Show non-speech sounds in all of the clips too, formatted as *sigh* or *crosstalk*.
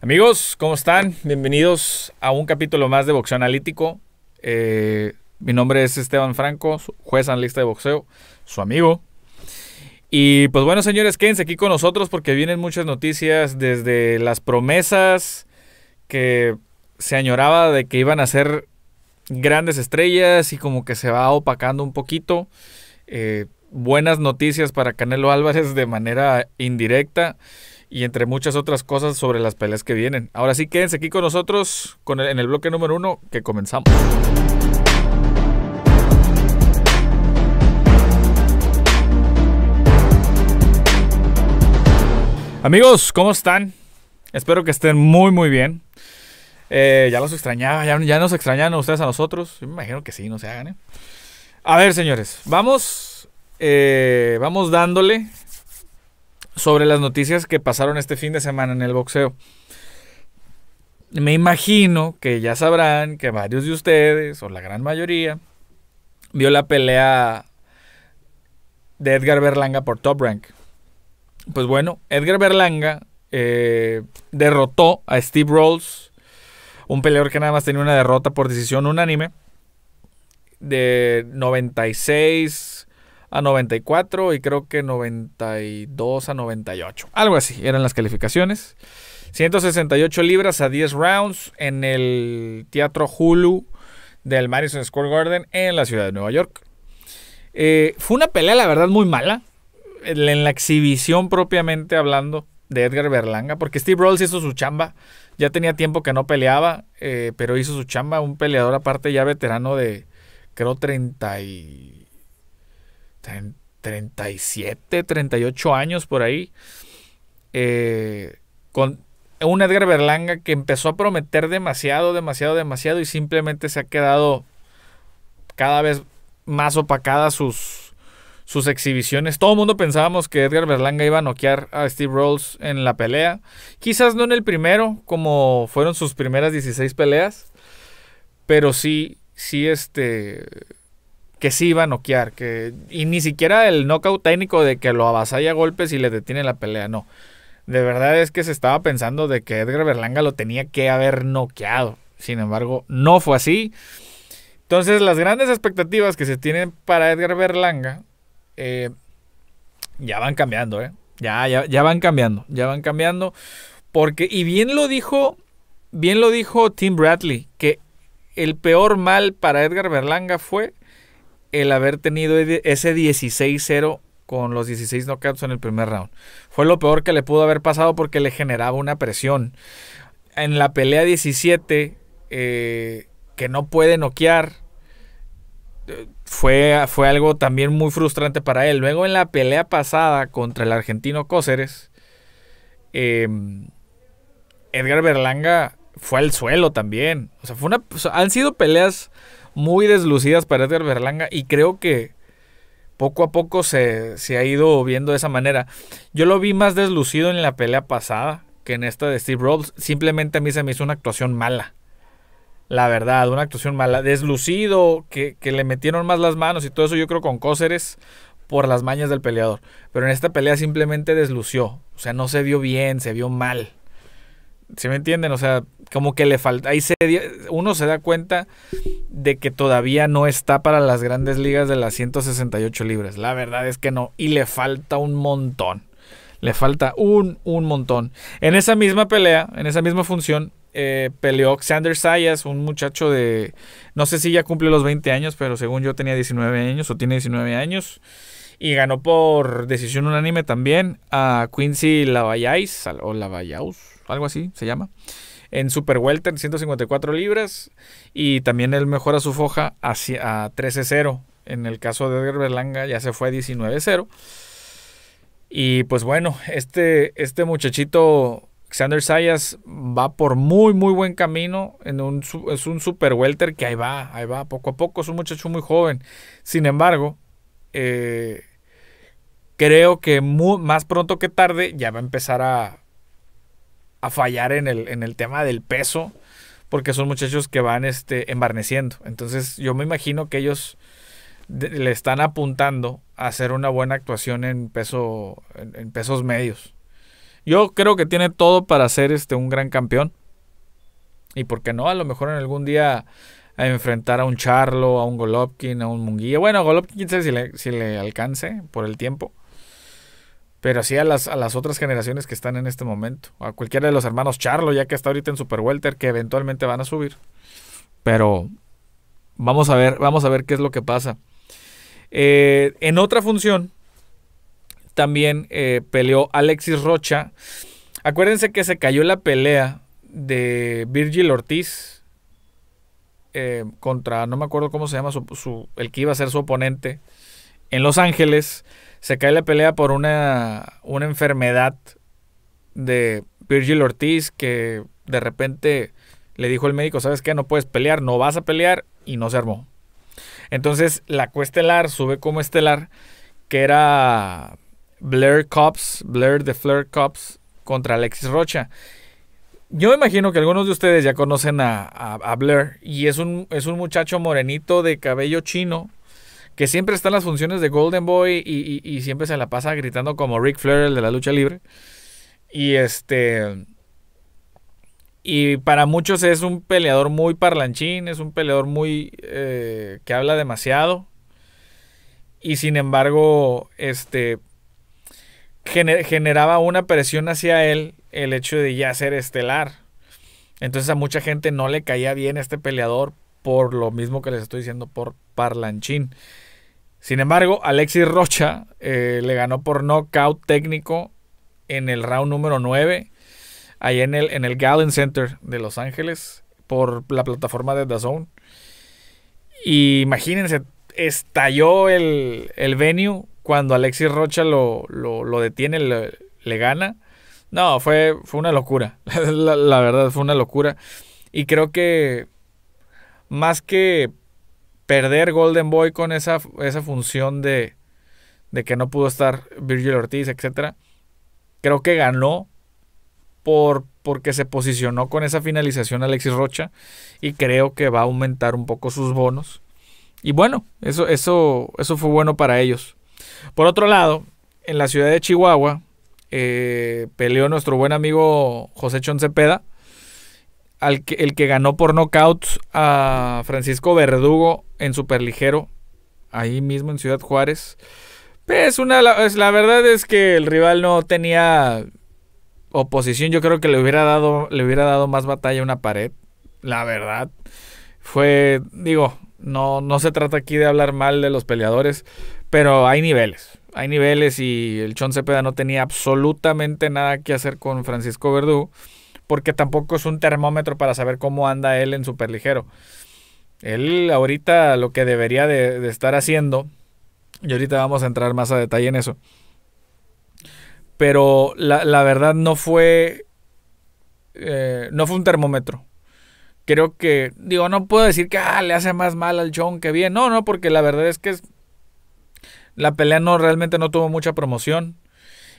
Amigos, ¿cómo están? Bienvenidos a un capítulo más de Boxeo Analítico. Eh, mi nombre es Esteban Franco, juez analista de boxeo, su amigo. Y pues bueno, señores, quédense aquí con nosotros porque vienen muchas noticias desde las promesas que se añoraba de que iban a ser grandes estrellas y como que se va opacando un poquito. Eh, buenas noticias para Canelo Álvarez de manera indirecta y entre muchas otras cosas sobre las peleas que vienen. Ahora sí, quédense aquí con nosotros con en el bloque número uno que comenzamos. Amigos, ¿cómo están? Espero que estén muy, muy bien. Eh, ya los extrañaba, ya, ya, nos extrañan ustedes a nosotros. me imagino que sí, no se hagan. ¿eh? A ver, señores, vamos, eh, vamos dándole sobre las noticias que pasaron este fin de semana en el boxeo. Me imagino que ya sabrán que varios de ustedes, o la gran mayoría, vio la pelea de Edgar Berlanga por Top Rank. Pues bueno, Edgar Berlanga eh, derrotó a Steve Rolls, un peleador que nada más tenía una derrota por decisión unánime de 96 a 94 y creo que 92 a 98. Algo así eran las calificaciones. 168 libras a 10 rounds en el Teatro Hulu del Madison Square Garden en la ciudad de Nueva York. Eh, fue una pelea, la verdad, muy mala. En la exhibición propiamente hablando de Edgar Berlanga, porque Steve Rolls hizo su chamba. Ya tenía tiempo que no peleaba, eh, pero hizo su chamba. Un peleador aparte ya veterano de, creo, 30 y 37, 38 años por ahí. Eh, con un Edgar Berlanga que empezó a prometer demasiado, demasiado, demasiado y simplemente se ha quedado cada vez más opacada sus, sus exhibiciones. Todo el mundo pensábamos que Edgar Berlanga iba a noquear a Steve Rolls en la pelea. Quizás no en el primero, como fueron sus primeras 16 peleas, pero sí, sí, este que sí iba a noquear, que, y ni siquiera el knockout técnico de que lo avasalla a golpes y le detiene la pelea, no. De verdad es que se estaba pensando de que Edgar Berlanga lo tenía que haber noqueado. Sin embargo, no fue así. Entonces, las grandes expectativas que se tienen para Edgar Berlanga eh, ya van cambiando, ¿eh? Ya, ya, ya van cambiando, ya van cambiando. Porque, y bien lo dijo, bien lo dijo Tim Bradley, que el peor mal para Edgar Berlanga fue el haber tenido ese 16-0 con los 16 knockouts en el primer round. Fue lo peor que le pudo haber pasado porque le generaba una presión. En la pelea 17, eh, que no puede noquear, eh, fue, fue algo también muy frustrante para él. Luego en la pelea pasada contra el argentino Cóceres, em, Edgar Berlanga fue al suelo también. O sea, fue una, han sido peleas muy deslucidas para Edgar Berlanga y creo que poco a poco se, ha ido viendo de esa manera. Yo lo vi más deslucido en la pelea pasada que en esta de Steve Rolls. Simplemente a mí se me hizo una actuación mala. La verdad, una actuación mala. Deslucido, que, que le metieron más las manos y todo eso, yo creo con Cóceres por las mañas del peleador. Pero en esta pelea simplemente deslució. O sea, no se vio bien, se vio mal. ¿Sí me entienden? O sea, como que le falta. Ahí se, uno se da cuenta de que todavía no está para las grandes ligas de las 168 libras. La verdad es que no. Y le falta un montón. Le falta un, un montón. En esa misma pelea, en esa misma función, eh, peleó Xander Sayas, un muchacho de. No sé si ya cumple los 20 años, pero según yo tenía 19 años o tiene 19 años. Y ganó por decisión unánime también a Quincy Lavallais, o Lavallaus algo así se llama. En Super Welter, 154 libras. Y también él mejora su foja a 13-0. En el caso de Edgar Berlanga ya se fue a 19-0. Y pues bueno, este, este muchachito Xander Sayas va por muy, muy buen camino. En un, es un super welter que ahí va, ahí va, poco a poco. Es un muchacho muy joven. Sin embargo, eh, creo que más pronto que tarde ya va a empezar a, a fallar en el, en el tema del peso, porque son muchachos que van este, embarneciendo. Entonces yo me imagino que ellos le están apuntando a hacer una buena actuación en, peso, en, pesos medios. Yo creo que tiene todo para ser este, un gran campeón. Y por qué no, a lo mejor en algún día a enfrentar a un Charlo, a un Golovkin, a un Munguía. Bueno, Golovkin quién si le, si le alcance por el tiempo pero así a las, a las otras generaciones que están en este momento. A cualquiera de los hermanos Charlo, ya que está ahorita en Super Welter, que eventualmente van a subir. Pero vamos a ver, vamos a ver qué es lo que pasa. Eh, en otra función, también eh, peleó Alexis Rocha. Acuérdense que se cayó la pelea de Virgil Ortiz eh, contra, no me acuerdo cómo se llama, el que iba a ser su oponente en Los Ángeles se cae la pelea por una, una enfermedad de Virgil Ortiz que de repente le dijo el médico, ¿sabes qué? No puedes pelear, no vas a pelear y no se armó. Entonces la estelar, sube como estelar, que era Blair Cops, Blair de Flair Cops contra Alexis Rocha. Yo me imagino que algunos de ustedes ya conocen a, a, Blair y es un, es un muchacho morenito de cabello chino que siempre está en las funciones de Golden Boy y, y, siempre se la pasa gritando como Rick Flair, el de la lucha libre. Y este. Y para muchos es un peleador muy parlanchín, es un peleador muy. Eh, que habla demasiado. Y sin embargo, este. generaba una presión hacia él el hecho de ya ser estelar. Entonces a mucha gente no le caía bien este peleador por lo mismo que les estoy diciendo por Parlanchín. Sin embargo, Alexis Rocha eh, le ganó por knockout técnico en el round número 9, Ahí en el, en el Gallen Center de Los Ángeles, por la plataforma de DAZN. Y imagínense, estalló el, venue cuando Alexis Rocha lo, detiene, le, gana. No, fue, fue una locura. *laughs* la, verdad, fue una locura. Y creo que más que perder Golden Boy con esa, esa función de, de que no pudo estar Virgil Ortiz, etc. Creo que ganó por, porque se posicionó con esa finalización Alexis Rocha y creo que va a aumentar un poco sus bonos. Y bueno, eso, eso, eso fue bueno para ellos. Por otro lado, en la ciudad de Chihuahua eh, peleó nuestro buen amigo José Chon Cepeda al que, el que ganó por nocaut a Francisco Verdugo en Superligero, ahí mismo en Ciudad Juárez. Pues una, la verdad es que el rival no tenía oposición. Yo creo que le hubiera dado, le hubiera dado más batalla a una pared. La verdad. Fue, digo, no, no se trata aquí de hablar mal de los peleadores, pero hay niveles. Hay niveles y el Chon Cepeda no tenía absolutamente nada que hacer con Francisco Verdugo porque tampoco es un termómetro para saber cómo anda él en superligero. Él ahorita lo que debería de, estar haciendo, y ahorita vamos a entrar más a detalle en eso, pero la, verdad no fue, eh, no fue un termómetro. Creo que, digo, no puedo decir que ah, le hace más mal al John que bien. No, no, porque la verdad es que la pelea no realmente no tuvo mucha promoción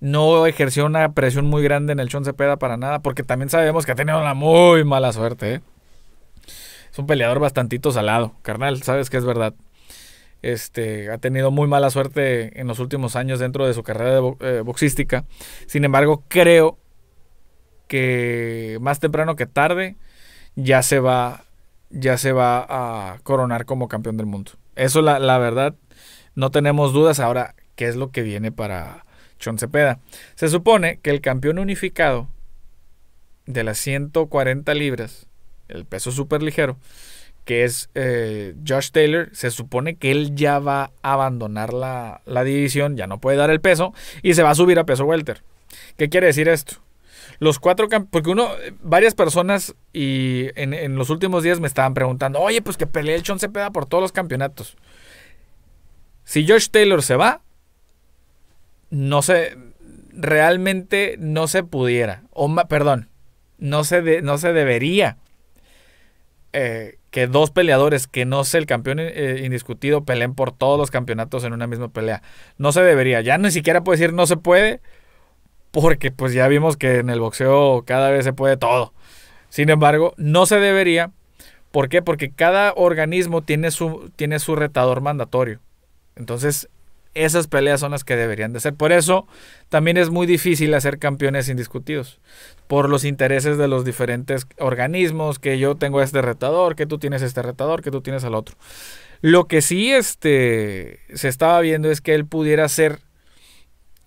no ejerció una presión muy grande en el Chon Cepeda para nada, porque también sabemos que ha tenido una muy mala suerte. ¿eh? Es un peleador bastantito salado, carnal, sabes que es verdad. Este, ha tenido muy mala suerte en los últimos años dentro de su carrera de eh, boxística. Sin embargo, creo que más temprano que tarde ya se va, ya se va a coronar como campeón del mundo. Eso la, la verdad, no tenemos dudas. Ahora, ¿qué es lo que viene para, Cepeda. Se supone que el campeón unificado de las 140 libras, el peso súper ligero, que es eh, Josh Taylor, se supone que él ya va a abandonar la, división, ya no puede dar el peso y se va a subir a peso welter. ¿Qué quiere decir esto? Los cuatro porque uno, varias personas y en, los últimos días me estaban preguntando, oye, pues que pelee el Chon Cepeda por todos los campeonatos. Si Josh Taylor se va, no se, realmente no se pudiera, o perdón, no se, no se debería eh, que dos peleadores que no sea el campeón eh, indiscutido peleen por todos los campeonatos en una misma pelea. No se debería. Ya ni siquiera puedo decir no se puede, porque pues ya vimos que en el boxeo cada vez se puede todo. Sin embargo, no se debería. ¿Por qué? Porque cada organismo tiene su, tiene su retador mandatorio. Entonces, esas peleas son las que deberían de ser. Por eso también es muy difícil hacer campeones indiscutidos. Por los intereses de los diferentes organismos, que yo tengo este retador, que tú tienes este retador, que tú tienes al otro. Lo que sí este, se estaba viendo es que él pudiera ser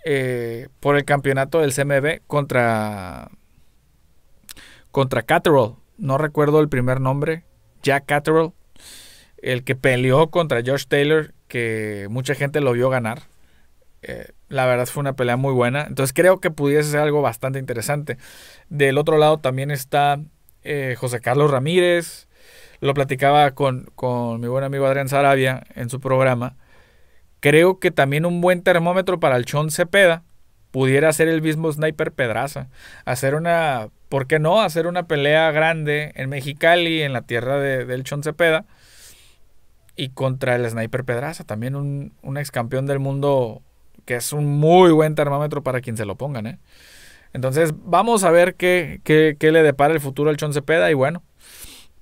eh, por el campeonato del CMB contra, contra Catterall. No recuerdo el primer nombre. Jack Catterall el que peleó contra Josh Taylor, que mucha gente lo vio ganar. Eh, la verdad fue una pelea muy buena. Entonces creo que pudiese ser algo bastante interesante. Del otro lado también está eh, José Carlos Ramírez. Lo platicaba con, con mi buen amigo Adrián Sarabia en su programa. Creo que también un buen termómetro para el Chon Cepeda pudiera ser el mismo Sniper Pedraza. Hacer una, ¿por qué no? Hacer una pelea grande en Mexicali, en la tierra del Chon Cepeda y contra el Sniper Pedraza, también un, un ex campeón del mundo que es un muy buen termómetro para quien se lo pongan. ¿eh? Entonces, vamos a ver qué, qué, qué, le depara el futuro al Chon Cepeda. Y bueno,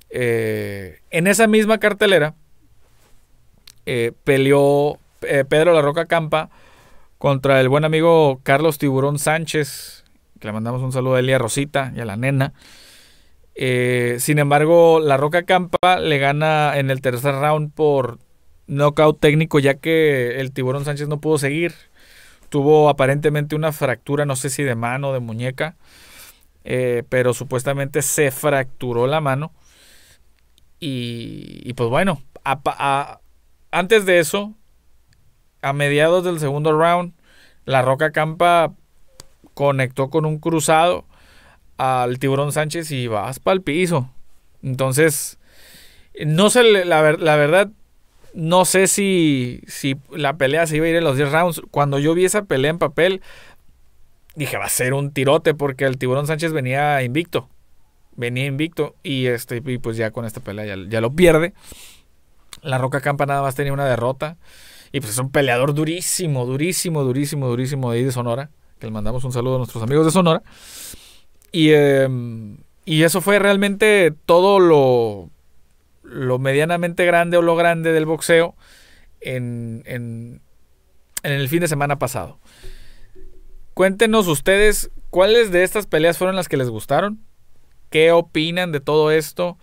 eh, en esa misma cartelera eh, peleó Pedro La Roca Campa contra el buen amigo Carlos Tiburón Sánchez. Que le mandamos un saludo a Elia Rosita y a la nena. Eh, sin embargo, La Roca Campa le gana en el tercer round por knockout técnico, ya que el tiburón Sánchez no pudo seguir. Tuvo aparentemente una fractura, no sé si de mano o de muñeca, eh, pero supuestamente se fracturó la mano. Y, pues bueno, antes de eso, a mediados del segundo round, La Roca Campa conectó con un cruzado al tiburón Sánchez y vas para el piso. Entonces, no sé, la, verdad, no sé si, si, la pelea se iba a ir en los 10 rounds. Cuando yo vi esa pelea en papel, dije, va a ser un tirote porque el tiburón Sánchez venía invicto. Venía invicto y, este, y pues ya con esta pelea ya, ya lo pierde. La Roca Campa nada más tenía una derrota. Y pues es un peleador durísimo, durísimo, durísimo, durísimo de ahí de Sonora. Que le mandamos un saludo a nuestros amigos de Sonora. Em, y, eso fue realmente todo lo, lo medianamente grande o lo grande del boxeo en, el fin de semana pasado. Cuéntenos ustedes cuáles de estas peleas fueron las que les gustaron. ¿Qué opinan de todo esto?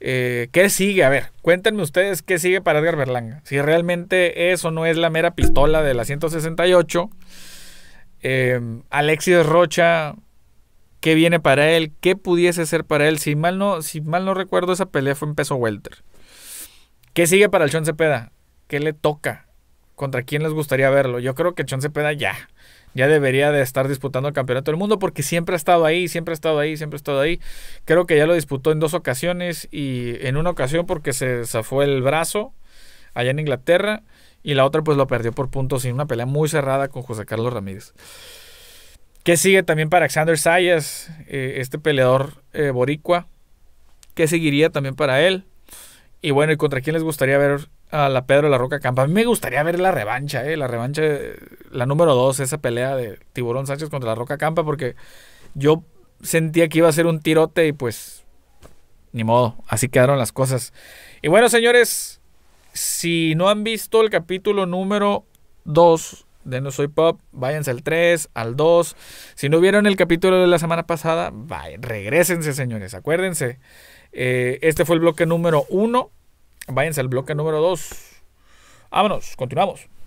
Eh, ¿Qué sigue? A ver, cuéntenme ustedes qué sigue para Edgar Berlanga. Si realmente eso no es la mera pistola de la 168. Em, Alexis Rocha qué viene para él, qué pudiese ser para él. Si mal no, si mal no recuerdo, esa pelea fue en peso welter. ¿Qué sigue para el Chon Cepeda? ¿Qué le toca? ¿Contra quién les gustaría verlo? Yo creo que Chon Cepeda ya, ya debería de estar disputando el campeonato del mundo porque siempre ha estado ahí, siempre ha estado ahí, siempre ha estado ahí. Creo que ya lo disputó en dos ocasiones y en una ocasión porque se zafó el brazo allá en Inglaterra y la otra pues lo perdió por puntos en una pelea muy cerrada con José Carlos Ramírez. ¿Qué sigue también para Alexander Sayas, eh, este peleador eh, boricua? ¿Qué seguiría también para él? Y bueno, ¿y contra quién les gustaría ver a la Pedro de la Roca Campa? A mí me gustaría ver la revancha, eh, la revancha, la número dos, esa pelea de Tiburón Sánchez contra la Roca Campa, porque yo sentía que iba a ser un tirote y pues ni modo, así quedaron las cosas. Y bueno, señores, si no han visto el capítulo número 2 de No Soy Pop, váyanse al 3, al 2. Si no vieron el capítulo de la semana pasada, regresense, señores, acuérdense. Eh, este fue el bloque número 1. Váyanse al bloque número 2. Vámonos, continuamos.